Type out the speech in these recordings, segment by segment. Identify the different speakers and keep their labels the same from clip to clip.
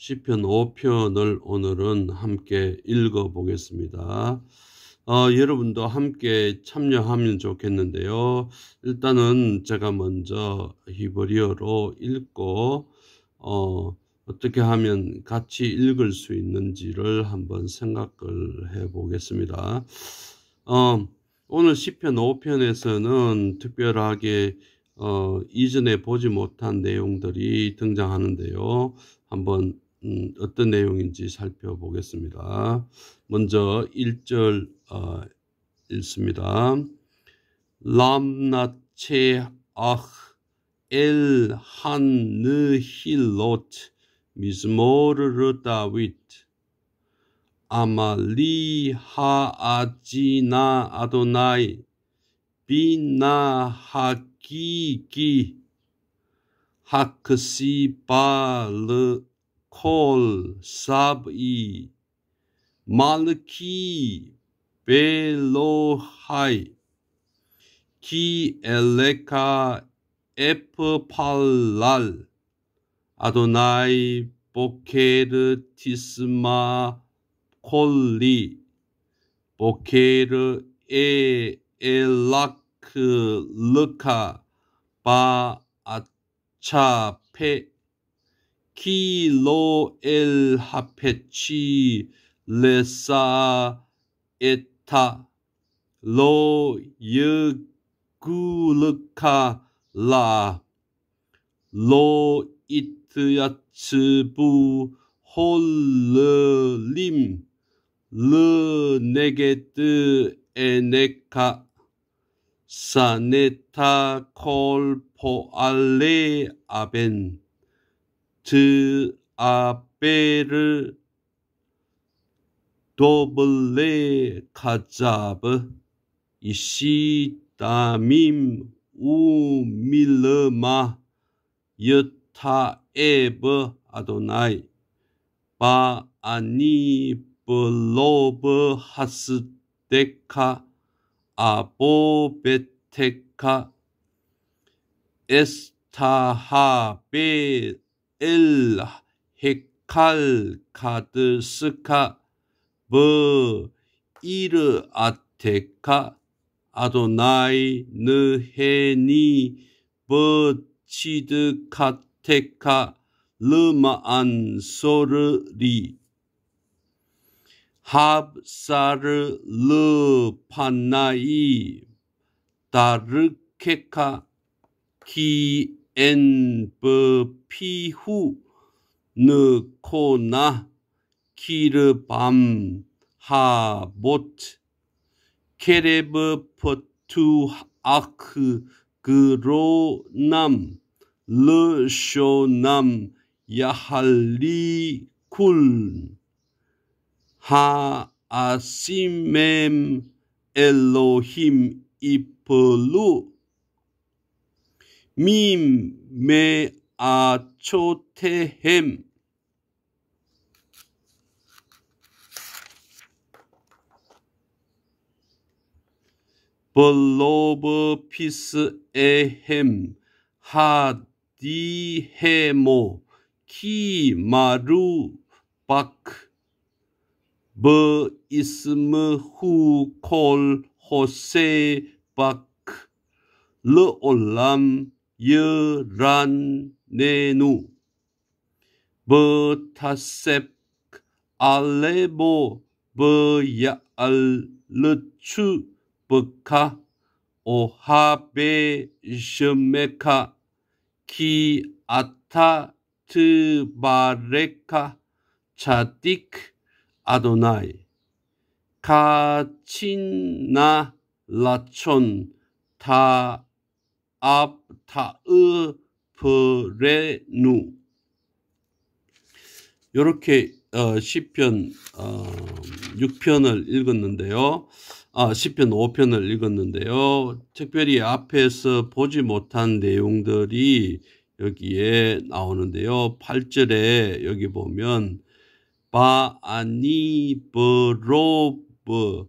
Speaker 1: 시편 5편을 오늘은 함께 읽어 보겠습니다. 어, 여러분도 함께 참여하면 좋겠는데요. 일단은 제가 먼저 히브리어로 읽고 어, 어떻게 하면 같이 읽을 수 있는지를 한번 생각을 해 보겠습니다. 어, 오늘 시편 5편에서는 특별하게 어, 이전에 보지 못한 내용들이 등장하는데요. 한번 음, 어떤 내용인지 살펴보겠습니다. 먼저 1절 어, 읽습니다. 람나체 아흐 엘 한느 힐로트 미즈모르르 다윗 아말리 하아지나 아도나이 비나 하기기 하크시 바르 كل سبعي ملكي بلوحي كي إليكا إببالال أدوناي 보케르티스마콜리보케르에엘라크르카바아차페 kilo el hapechi lesa eta lo yegulka la lo ityatsbu hollim le negete eneka 홀림 르 네게트 에네카 사네타 l e aben to appear doble kazab i s i t a m i m umilma yutaeb adonai ba ani blob hasdeka abobeteka estahab e 엘, 헤칼, 카드스카, 버, 이르, 아테카, 아도나이, 느헤니, 버, 치드, 카테카, 르마안, 소르리, 합사르, 르, 파나이, 다르케카, 기, 엔브피후 느코나 키르밤 하보트 케레브 포투아크 그로남 르쇼남 야할리 쿨 하아시맴 엘로힘 이플루 미메 아초테헴 블로브 피스 에헴 하디헤모 키마루 바크 베이스므후콜 호세 바크 르올람 유란네누 버타셉 알레보 버야알르추 버카 오하베 셔메카 키아타 트바레카 차틱 아도나이 카친나 라촌 타 아타으 프레누 이렇게 어, 0편 어, 6편을 읽었는데요. 아, 0편 5편을 읽었는데요. 특별히 앞에서 보지 못한 내용들이 여기에 나오는데요. 8절에 여기 보면 바아니 브로브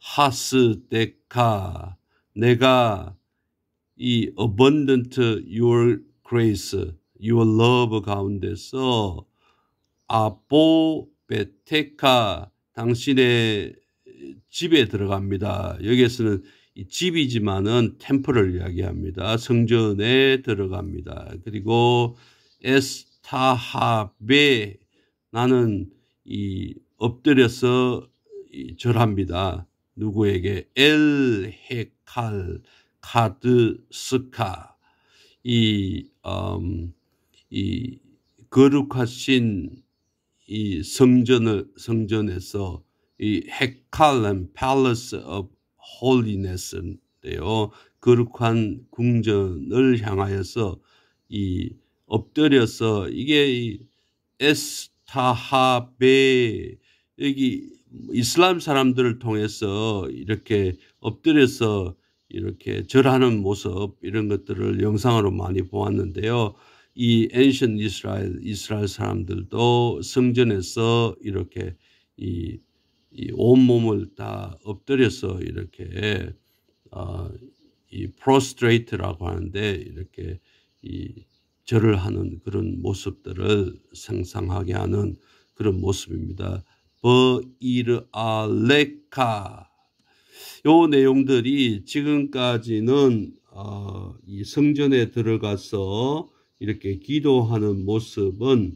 Speaker 1: 하스데카 내가 이 abundant your grace, your love 가운데서 아포베테카 당신의 집에 들어갑니다. 여기에서는 이 집이지만은 템플을 이야기합니다. 성전에 들어갑니다. 그리고 에스타하베 나는 이 엎드려서 절합니다. 누구에게 엘헤칼 카드스카 이, 음, 이 거룩하신 이 성전을 성전에서 이 헤칼렘 팰러스 오브 홀리네스인데요. 거룩한 궁전을 향하여서 이 엎드려서 이게 이 에스타하베 여기 이슬람 사람들을 통해서 이렇게 엎드려서 이렇게 절하는 모습 이런 것들을 영상으로 많이 보았는데요. 이 엔션 이스라엘 이스라엘 사람들도 성전에서 이렇게 이, 이온 몸을 다 엎드려서 이렇게 어, 이 프로스트레이트라고 하는데 이렇게 이 절을 하는 그런 모습들을 생상하게 하는 그런 모습입니다. 버이르알레카 요 내용들이 지금까지는 어, 이 성전에 들어가서 이렇게 기도하는 모습은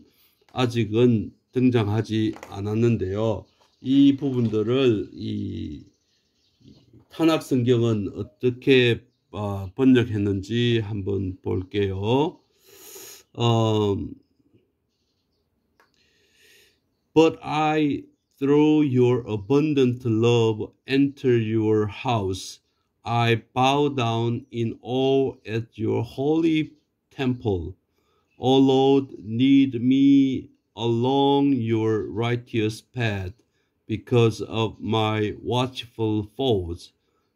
Speaker 1: 아직은 등장하지 않았는데요. 이 부분들을 이 탄악 성경은 어떻게 어, 번역했는지 한번 볼게요. u 어, but I through your abundant love, enter your house. I bow down in awe at your holy temple. O Lord, lead me along your righteous path because of my watchful foes.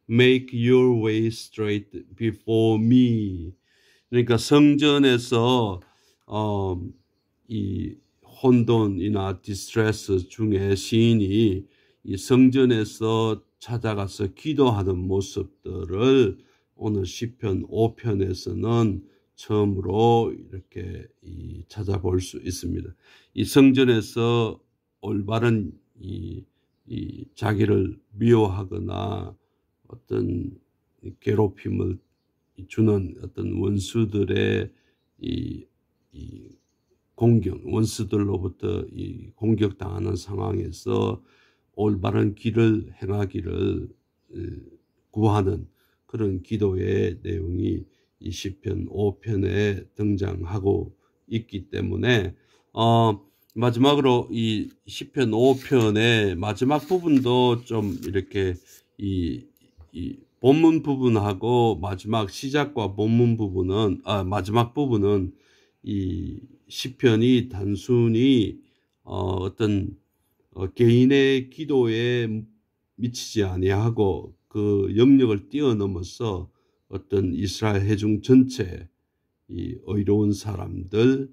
Speaker 1: Make your way straight before me. 그러니까 성전에서 um, 이 혼돈이나 디스트레스 중에 시인이 이 성전에서 찾아가서 기도하는 모습들을 오늘 시편 5편에서는 처음으로 이렇게 찾아볼 수 있습니다. 이 성전에서 올바른 이, 이 자기를 미워하거나 어떤 괴롭힘을 주는 어떤 원수들의 이, 이 공격, 원수들로부터 이 공격당하는 상황에서 올바른 길을 행하기를 구하는 그런 기도의 내용이 이 시편 5편에 등장하고 있기 때문에 어, 마지막으로 이 시편 5편의 마지막 부분도 좀 이렇게 이, 이 본문 부분하고 마지막 시작과 본문 부분은 아 마지막 부분은 이 시편이 단순히 어, 어떤 어, 개인의 기도에 미치지 아니하고 그 영역을 뛰어넘어서 어떤 이스라엘 해중 전체 이 의로운 사람들에게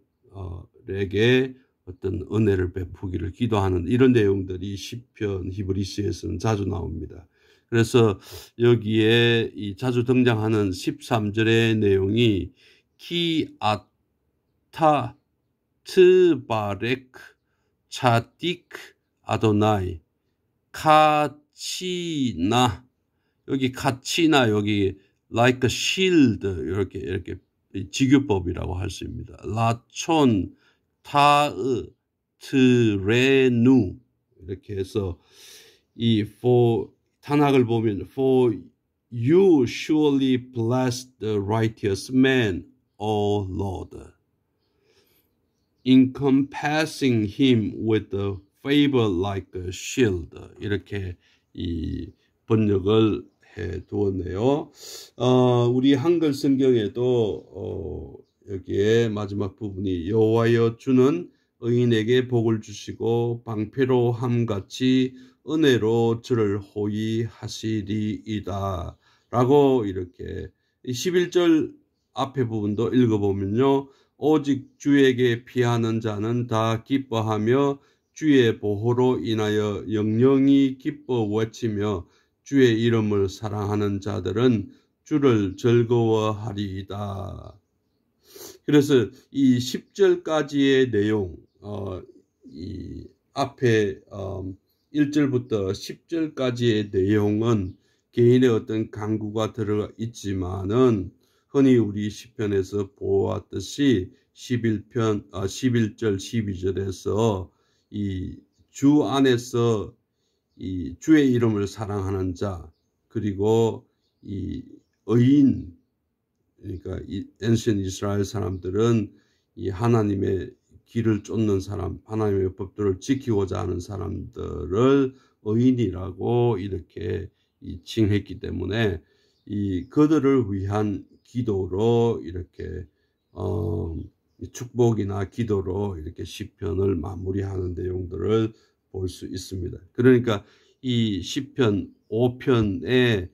Speaker 1: 어떤 은혜를 베푸기를 기도하는 이런 내용들이 시편 히브리스에서는 자주 나옵니다. 그래서 여기에 이 자주 등장하는 13절의 내용이 키아타 트바렉 차딕 아도나이 카치나 여기 카치나 여기 like a shield 이렇게 이렇게 지유법이라고할 수 있습니다. 라촌 타으 트레누 이렇게 해서 이 for 탄학을 보면 for you surely bless the righteous man, O Lord. encompassing him with a favor like a shield 이렇게 이 번역을 해 두었네요. 어, 우리 한글 성경에도 어, 여기에 마지막 부분이 여호와여 주는 의인에게 복을 주시고 방패로함 같이 은혜로 저를 호위하시리이다 라고 이렇게 11절 앞에 부분도 읽어보면요 오직 주에게 피하는 자는 다 기뻐하며 주의 보호로 인하여 영영이 기뻐 외치며 주의 이름을 사랑하는 자들은 주를 즐거워하리이다. 그래서 이 10절까지의 내용, 어, 이 앞에 어, 1절부터 10절까지의 내용은 개인의 어떤 강구가 들어가 있지만은 흔히 우리 시편에서 보았듯이 11편 아 11절 12절에서 이 주 안에서 이 주의 이름을 사랑하는 자 그리고 이 의인 그러니까 이 엔신 이스라엘 사람들은 이 하나님의 길을 쫓는 사람, 하나님의 법도를 지키고자 하는 사람들을 의인이라고 이렇게 칭했기 때문에 이 그들을 위한 기도로 이렇게 어, 축복이나 기도로 이렇게 시편을 마무리하는 내용들을 볼 수 있습니다. 그러니까 이 시편 5편의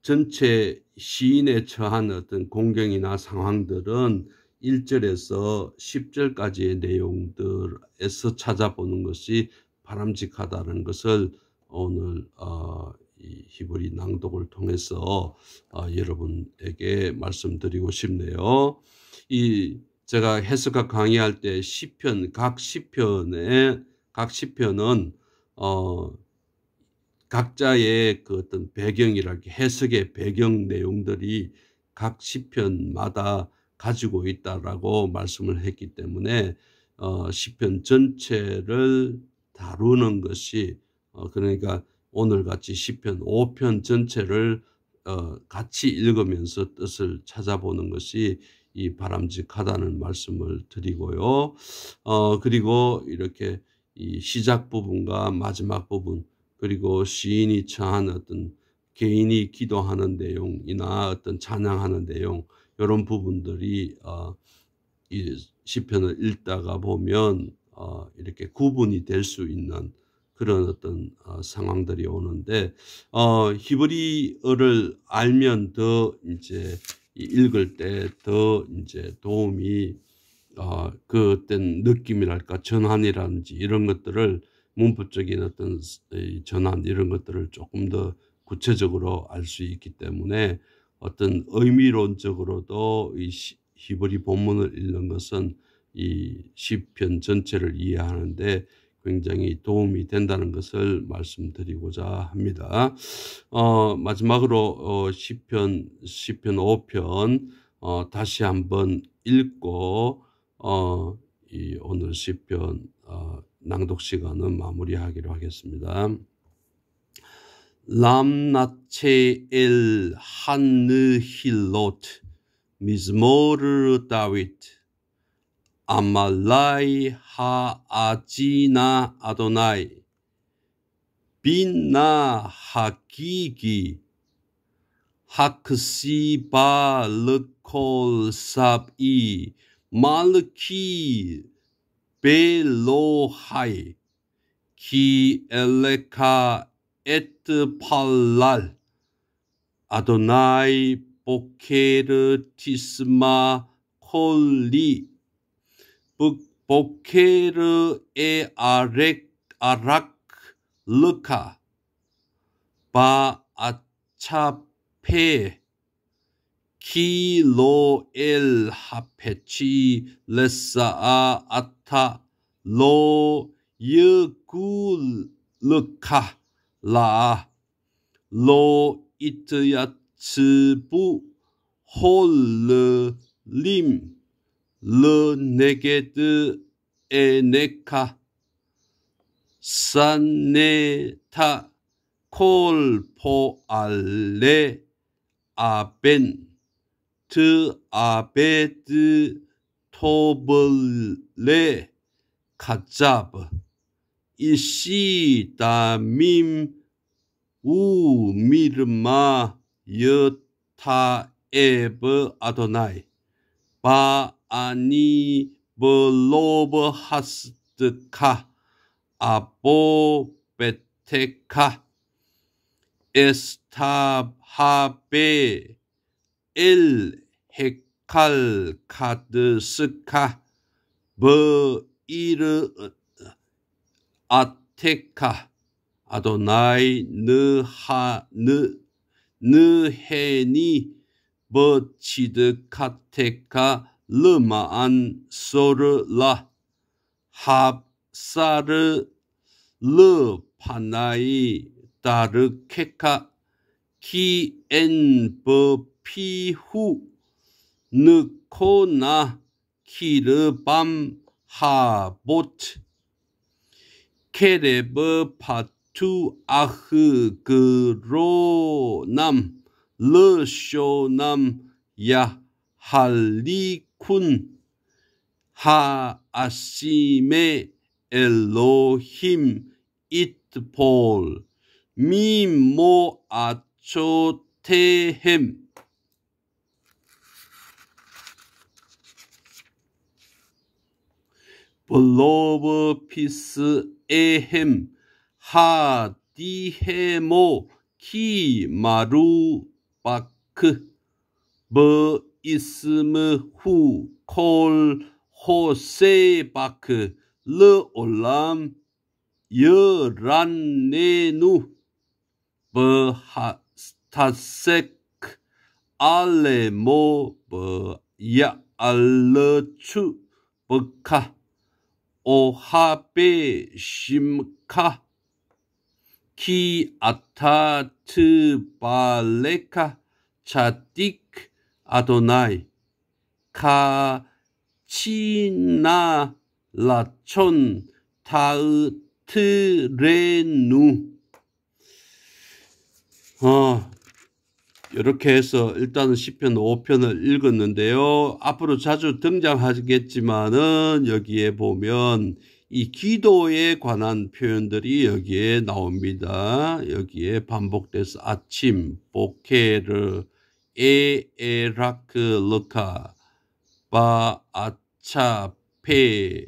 Speaker 1: 전체 시인에 처한 어떤 공경이나 상황들은 1절에서 10절까지의 내용들에서 찾아보는 것이 바람직하다는 것을 오늘 어, 히브리 낭독을 통해서 아, 여러분에게 말씀드리고 싶네요. 이 제가 해석학 강의할 때 시편 각 시편에 각 시편은 어 각자의 그 어떤 배경이랄게 해석의 배경 내용들이 각 시편마다 가지고 있다라고 말씀을 했기 때문에 어 시편 전체를 다루는 것이 어 그러니까 오늘같이 시편 5편 전체를 어, 같이 읽으면서 뜻을 찾아보는 것이 이 바람직하다는 말씀을 드리고요. 어, 그리고 이렇게 이 시작 부분과 마지막 부분 그리고 시인이 처한 어떤 개인이 기도하는 내용이나 어떤 찬양하는 내용 이런 부분들이 어, 이 시편을 읽다가 보면 어, 이렇게 구분이 될 수 있는 그런 어떤 어, 상황들이 오는데 어, 히브리어를 알면 더 이제 읽을 때 더 이제 도움이 어, 그 어떤 느낌이랄까 전환이라든지 이런 것들을 문법적인 어떤 전환 이런 것들을 조금 더 구체적으로 알 수 있기 때문에 어떤 의미론적으로도 이 히브리 본문을 읽는 것은 이 시편 전체를 이해하는데 굉장히 도움이 된다는 것을 말씀드리고자 합니다. 어, 마지막으로 시편 어, 시편 5편 어, 다시 한번 읽고 어, 이 오늘 시편 어, 낭독 시간은 마무리하기로 하겠습니다. 람나체 엘 하느힐롯 미즈모르 다윗 アマライハアジナアドナイ。ビンナハキギ。ハクシバルコルサブイ。マルキーベロハイ。キエレカエッパラル。アドナイボケルティスマコリ。 보케르의 아렉 아락 르카 바아차페 키로엘 하페치 레사아 아타 로예굴르카 라 로이트야츠부 홀르림 le neged eneka saneta 콜포 알레 아벤 트 아베드 토블레 카잡 이시다밈 우미르마 여타에브 아도나이 바 아니블로브하스트카 아보베테카 에스타하베 엘헤칼카드스카 버이르 아테카 아도나이 느하 느 느헤니 버치드 카테카 르마안 소르라 합사르 르파나이 다르케카 기엔버피후 느코나 키르밤 하보트 케레브 파투 아흐 그로남 르쇼남 야 할리 쿤 하아심의 엘로힘 이트폴 미모 아초테헴 블로브 피스 에헴 하디헤모 키마루 바크 브 ismhu kol hosebak le olam yeranenu behastasek alemo beya alchu beka 오하베 심카 키 아타트 발레카 차틱 아도나이 카치나 라촌 타으트레누 어, 이렇게 해서 일단은 10편 5편을 읽었는데요. 앞으로 자주 등장하겠지만은 여기에 보면 이 기도에 관한 표현들이 여기에 나옵니다. 여기에 반복돼서 아침, 보케르, 에에라크르카 바아차페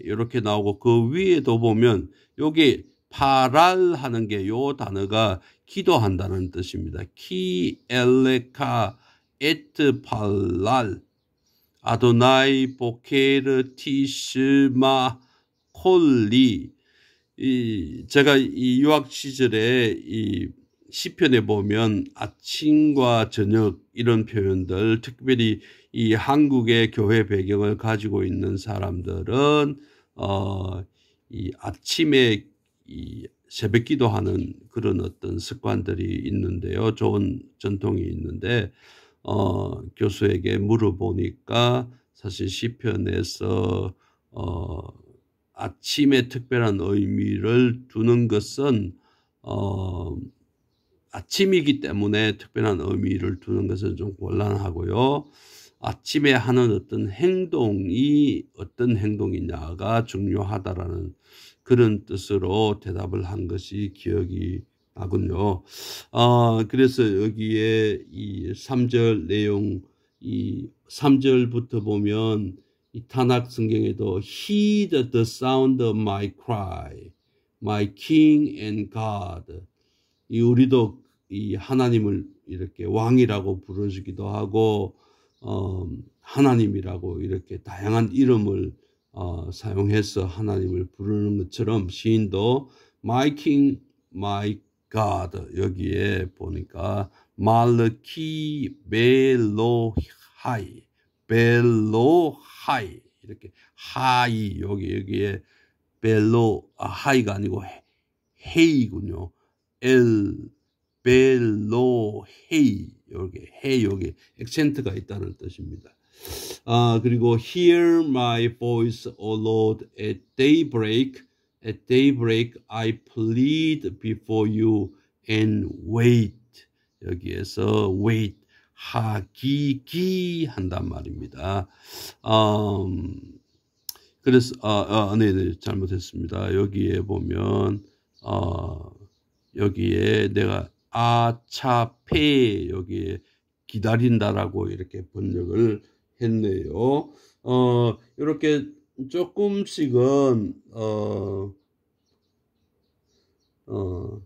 Speaker 1: 이렇게 나오고 그 위에도 보면 여기 파랄 하는 게 요 단어가 기도한다는 뜻입니다. 키엘레카 에트 팔랄 아도나이 보케르 티스마 콜리 이 제가 이 유학 시절에 이 시편에 보면 아침과 저녁 이런 표현들 특별히 이 한국의 교회 배경을 가지고 있는 사람들은 어, 이 아침에 이 새벽 기도하는 그런 어떤 습관들이 있는데요. 좋은 전통이 있는데 어, 교수에게 물어보니까 사실 시편에서 어, 아침에 특별한 의미를 두는 것은 어, 아침이기 때문에 특별한 의미를 두는 것은 좀 곤란하고요. 아침에 하는 어떤 행동이 어떤 행동이냐가 중요하다라는 그런 뜻으로 대답을 한 것이 기억이 나군요. 아, 그래서 여기에 이 3절 내용, 이 3절부터 보면 이 탄악 성경에도 heed the sound of my cry, my king and God. 이 우리도 이 하나님을 이렇게 왕이라고 부르기도 시 하고 어, 하나님이라고 이렇게 다양한 이름을 어, 사용해서 하나님을 부르는 것처럼 시인도 My King, My God 여기에 보니까 말르키 벨로하이 벨로하이 이렇게 하이 여기 여기에 벨로하이가 아니고 헤이군요 엘 벨로헤이 여기 헤 여기 액센트가 있다는 뜻입니다. 아 그리고 hear my voice, O Lord, at daybreak. At daybreak, I plead before you and wait. 여기에서 wait 하기기 한단 말입니다. 음, 그래서 아, 아네 잘못했습니다. 여기에 보면 어 여기에 내가 아차페 여기 기다린다라고 이렇게 번역을 했네요. 어, 이렇게 조금씩은 어, 어,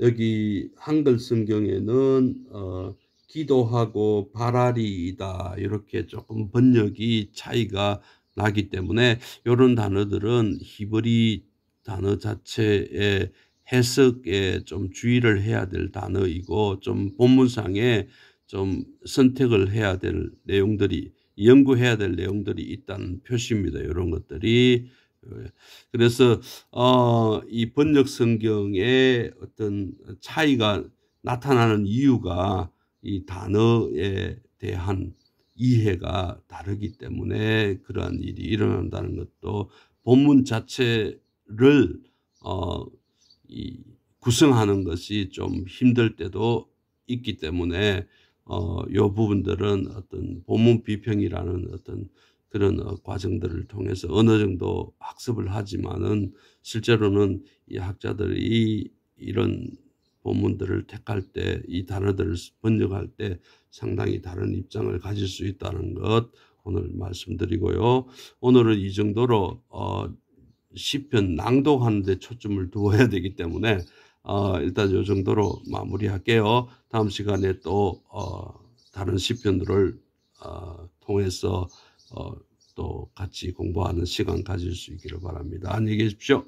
Speaker 1: 여기 한글 성경에는 어, 기도하고 바라리이다 이렇게 조금 번역이 차이가 나기 때문에 이런 단어들은 히브리 단어 자체에 해석에 좀 주의를 해야 될 단어이고 좀 본문상에 좀 선택을 해야 될 내용들이 연구해야 될 내용들이 있다는 표시입니다. 이런 것들이 그래서 어, 이 번역 성경의 어떤 차이가 나타나는 이유가 이 단어에 대한 이해가 다르기 때문에 그러한 일이 일어난다는 것도 본문 자체를 어, 구성하는 것이 좀 힘들 때도 있기 때문에 어, 요 부분들은 어떤 본문 비평이라는 어떤 그런 어, 과정들을 통해서 어느 정도 학습을 하지만은 실제로는 이 학자들이 이런 본문들을 택할 때 이 단어들을 번역할 때 상당히 다른 입장을 가질 수 있다는 것 오늘 말씀드리고요. 오늘은 이 정도로 어, 시편 낭독하는데 초점을 두어야 되기 때문에 어, 일단 요 정도로 마무리할게요. 다음 시간에 또 어, 다른 시편들을 어, 통해서 어, 또 같이 공부하는 시간 가질 수 있기를 바랍니다. 안녕히 계십시오.